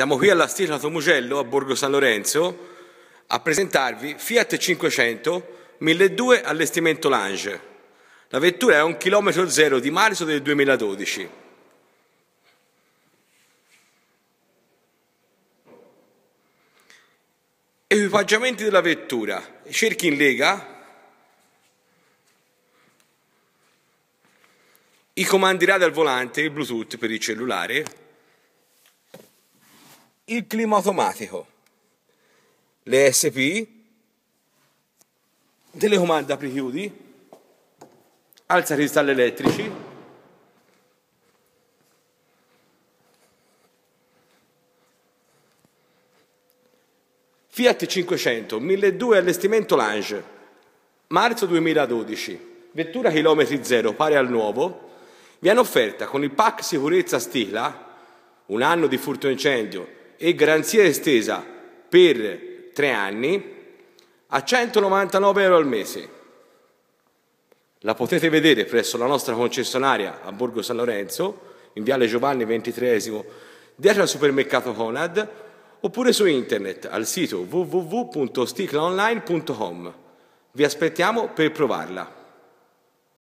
Siamo qui alla Stica Tomugello a Borgo San Lorenzo a presentarvi Fiat 500 1200 allestimento Lange. La vettura è a un chilometro zero di marzo del 2012. Equipaggiamenti della vettura, cerchi in lega, i comandi radio al volante, il Bluetooth per il cellulare, il clima automatico. Le SP telecomanda apri chiudi, alza cristalli elettrici, Fiat 500, 1200 allestimento Lange, marzo 2012, vettura chilometri zero pari al nuovo, viene offerta con il pack sicurezza stila, un anno di furto incendio e garanzia estesa per tre anni a 199 euro al mese. La potete vedere presso la nostra concessionaria a Borgo San Lorenzo, in Viale Giovanni XXIII, dietro al supermercato Conad, oppure su internet al sito www.sticlaonline.com. Vi aspettiamo per provarla.